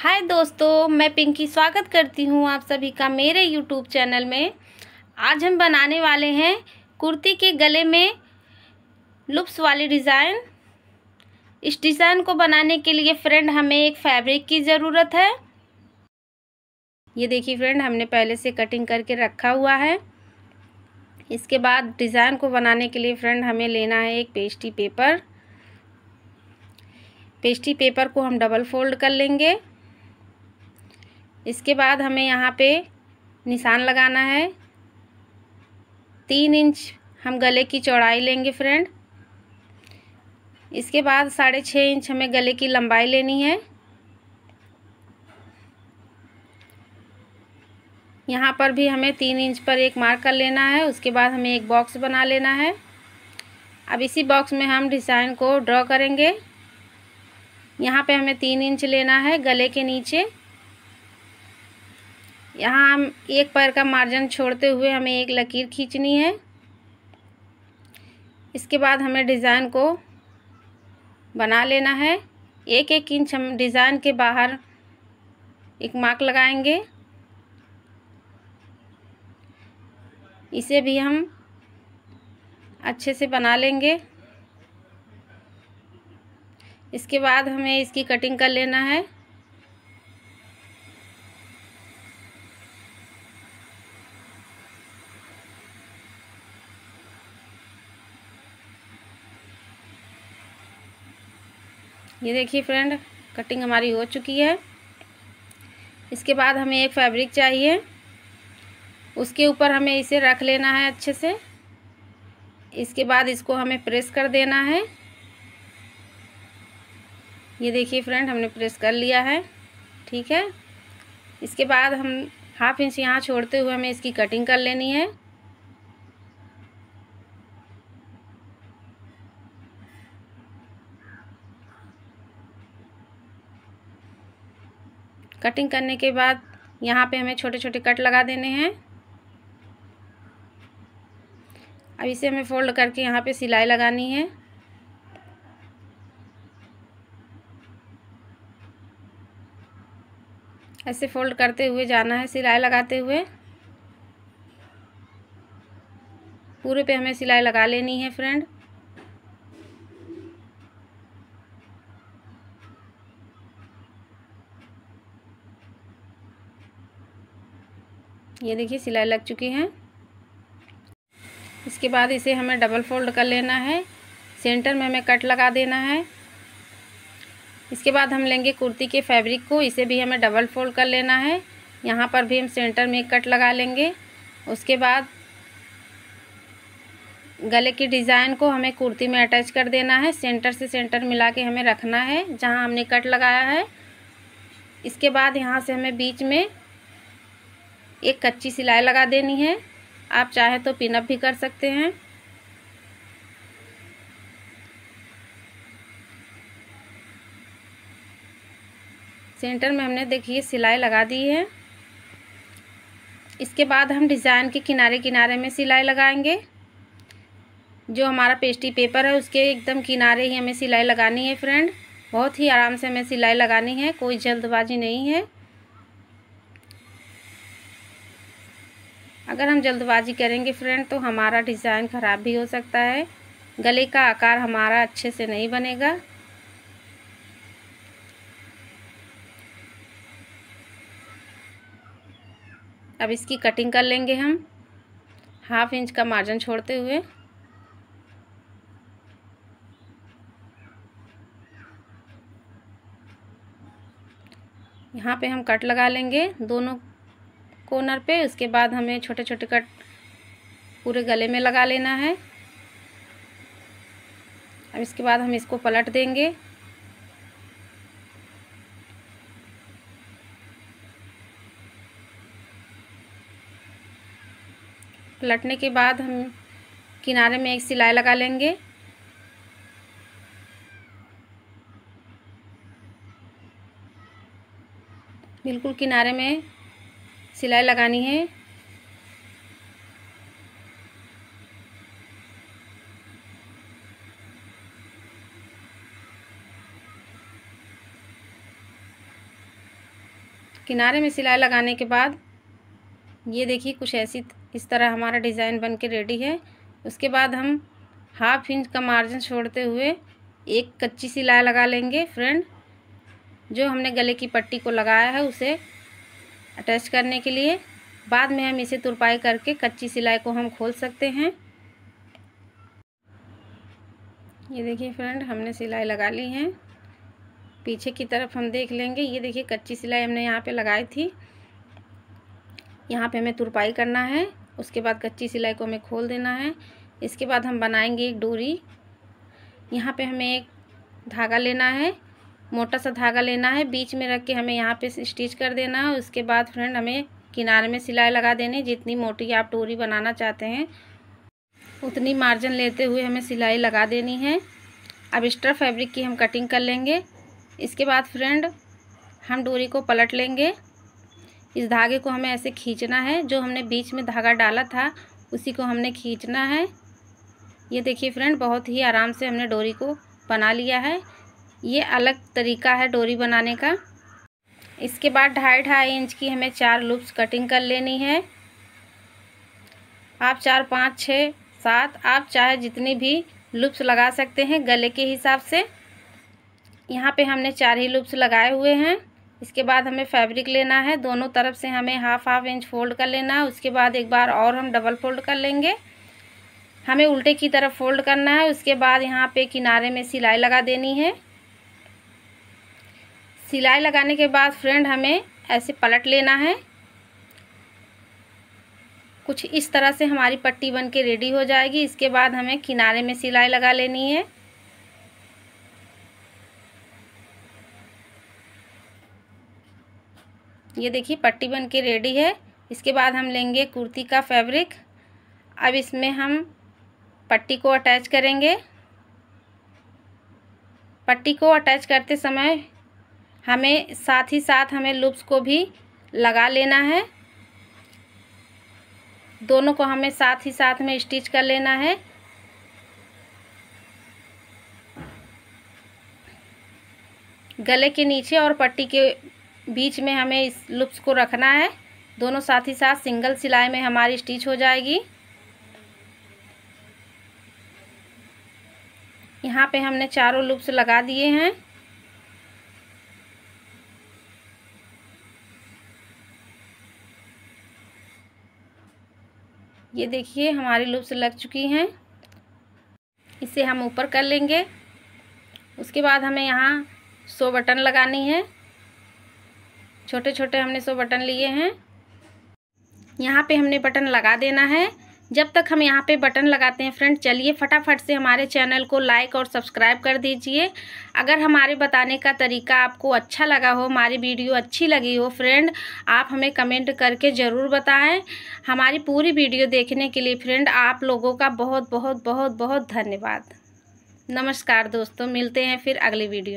हाय दोस्तों मैं पिंकी स्वागत करती हूँ आप सभी का मेरे यूट्यूब चैनल में आज हम बनाने वाले हैं कुर्ती के गले में लुप्स वाली डिज़ाइन इस डिज़ाइन को बनाने के लिए फ्रेंड हमें एक फैब्रिक की ज़रूरत है ये देखिए फ्रेंड हमने पहले से कटिंग करके रखा हुआ है इसके बाद डिज़ाइन को बनाने के लिए फ्रेंड हमें लेना है एक पेस्टी पेपर पेस्टी पेपर को हम डबल फोल्ड कर लेंगे इसके बाद हमें यहाँ पे निशान लगाना है तीन इंच हम गले की चौड़ाई लेंगे फ्रेंड इसके बाद साढ़े छः इंच हमें गले की लंबाई लेनी है यहाँ पर भी हमें तीन इंच पर एक मार्क कर लेना है उसके बाद हमें एक बॉक्स बना लेना है अब इसी बॉक्स में हम डिज़ाइन को ड्रॉ करेंगे यहाँ पे हमें तीन इंच लेना है गले के नीचे यहाँ हम एक पैर का मार्जिन छोड़ते हुए हमें एक लकीर खींचनी है इसके बाद हमें डिज़ाइन को बना लेना है एक एक इंच हम डिज़ाइन के बाहर एक मार्क लगाएंगे इसे भी हम अच्छे से बना लेंगे इसके बाद हमें इसकी कटिंग कर लेना है ये देखिए फ्रेंड कटिंग हमारी हो चुकी है इसके बाद हमें एक फैब्रिक चाहिए उसके ऊपर हमें इसे रख लेना है अच्छे से इसके बाद इसको हमें प्रेस कर देना है ये देखिए फ्रेंड हमने प्रेस कर लिया है ठीक है इसके बाद हम हाफ इंच यहाँ छोड़ते हुए हमें इसकी कटिंग कर लेनी है कटिंग करने के बाद यहाँ पे हमें छोटे छोटे कट लगा देने हैं अब इसे हमें फोल्ड करके यहाँ पे सिलाई लगानी है ऐसे फोल्ड करते हुए जाना है सिलाई लगाते हुए पूरे पे हमें सिलाई लगा लेनी है फ्रेंड ये देखिए सिलाई लग चुकी है इसके बाद इसे हमें डबल फोल्ड कर लेना है सेंटर में हमें कट लगा देना है इसके बाद हम लेंगे कुर्ती के फैब्रिक को इसे भी हमें डबल फोल्ड कर लेना है यहाँ पर भी हम सेंटर में कट लगा लेंगे उसके बाद गले की डिज़ाइन को हमें कुर्ती में अटैच कर देना है सेंटर से सेंटर मिला के हमें रखना है जहाँ हमने कट लगाया है इसके बाद यहाँ से हमें बीच में एक कच्ची सिलाई लगा देनी है आप चाहे तो पिनअप भी कर सकते हैं सेंटर में हमने देखिए सिलाई लगा दी है इसके बाद हम डिज़ाइन के किनारे किनारे में सिलाई लगाएंगे जो हमारा पेस्टी पेपर है उसके एकदम किनारे ही हमें सिलाई लगानी है फ्रेंड बहुत ही आराम से हमें सिलाई लगानी है कोई जल्दबाजी नहीं है अगर हम जल्दबाजी करेंगे फ्रेंड तो हमारा डिज़ाइन ख़राब भी हो सकता है गले का आकार हमारा अच्छे से नहीं बनेगा अब इसकी कटिंग कर लेंगे हम हाफ इंच का मार्जिन छोड़ते हुए यहाँ पे हम कट लगा लेंगे दोनों कॉर्नर पे उसके बाद हमें छोटे छोटे कट पूरे गले में लगा लेना है अब इसके बाद हम इसको पलट देंगे पलटने के बाद हम किनारे में एक सिलाई लगा लेंगे बिल्कुल किनारे में सिलाई लगानी है किनारे में सिलाई लगाने के बाद ये देखिए कुछ ऐसी इस तरह हमारा डिज़ाइन बन के रेडी है उसके बाद हम हाफ इंच का मार्जिन छोड़ते हुए एक कच्ची सिलाई लगा लेंगे फ्रेंड जो हमने गले की पट्टी को लगाया है उसे अटैच करने के लिए बाद में हम इसे तुरपाई करके कच्ची सिलाई को हम खोल सकते हैं ये देखिए फ्रेंड हमने सिलाई लगा ली है पीछे की तरफ हम देख लेंगे ये देखिए कच्ची सिलाई हमने यहाँ पे लगाई थी यहाँ पे हमें तुरपाई करना है उसके बाद कच्ची सिलाई को हमें खोल देना है इसके बाद हम बनाएंगे एक डोरी यहाँ पे हमें एक धागा लेना है मोटा सा धागा लेना है बीच में रख के हमें यहाँ पे स्टिच कर देना है उसके बाद फ्रेंड हमें किनारे में सिलाई लगा देनी जितनी मोटी आप डोरी बनाना चाहते हैं उतनी मार्जिन लेते हुए हमें सिलाई लगा देनी है अब एक्स्ट्रा फैब्रिक की हम कटिंग कर लेंगे इसके बाद फ्रेंड हम डोरी को पलट लेंगे इस धागे को हमें ऐसे खींचना है जो हमने बीच में धागा डाला था उसी को हमने खींचना है ये देखिए फ्रेंड बहुत ही आराम से हमने डोरी को बना लिया है ये अलग तरीका है डोरी बनाने का इसके बाद ढाई ढाई इंच की हमें चार लूप्स कटिंग कर लेनी है आप चार पाँच छः सात आप चाहे जितनी भी लूप्स लगा सकते हैं गले के हिसाब से यहाँ पे हमने चार ही लूप्स लगाए हुए हैं इसके बाद हमें फैब्रिक लेना है दोनों तरफ से हमें हाफ हाफ इंच फोल्ड कर लेना है उसके बाद एक बार और हम डबल फोल्ड कर लेंगे हमें उल्टे की तरफ फोल्ड करना है उसके बाद यहाँ पे किनारे में सिलाई लगा देनी है सिलाई लगाने के बाद फ्रेंड हमें ऐसे पलट लेना है कुछ इस तरह से हमारी पट्टी बन के रेडी हो जाएगी इसके बाद हमें किनारे में सिलाई लगा लेनी है ये देखिए पट्टी बन के रेडी है इसके बाद हम लेंगे कुर्ती का फैब्रिक अब इसमें हम पट्टी को अटैच करेंगे पट्टी को अटैच करते समय हमें साथ ही साथ हमें लूप्स को भी लगा लेना है दोनों को हमें साथ ही साथ में स्टिच कर लेना है गले के नीचे और पट्टी के बीच में हमें इस लुप्स को रखना है दोनों साथ ही साथ सिंगल सिलाई में हमारी स्टिच हो जाएगी यहाँ पे हमने चारों लुप्स लगा दिए हैं ये देखिए हमारी लूप्स लग चुकी हैं इसे हम ऊपर कर लेंगे उसके बाद हमें यहाँ सो बटन लगानी है छोटे छोटे हमने सो बटन लिए हैं यहाँ पे हमने बटन लगा देना है जब तक हम यहाँ पे बटन लगाते हैं फ्रेंड चलिए फटाफट से हमारे चैनल को लाइक और सब्सक्राइब कर दीजिए अगर हमारे बताने का तरीका आपको अच्छा लगा हो हमारी वीडियो अच्छी लगी हो फ्रेंड आप हमें कमेंट करके ज़रूर बताएं हमारी पूरी वीडियो देखने के लिए फ्रेंड आप लोगों का बहुत बहुत बहुत बहुत धन्यवाद नमस्कार दोस्तों मिलते हैं फिर अगली वीडियो में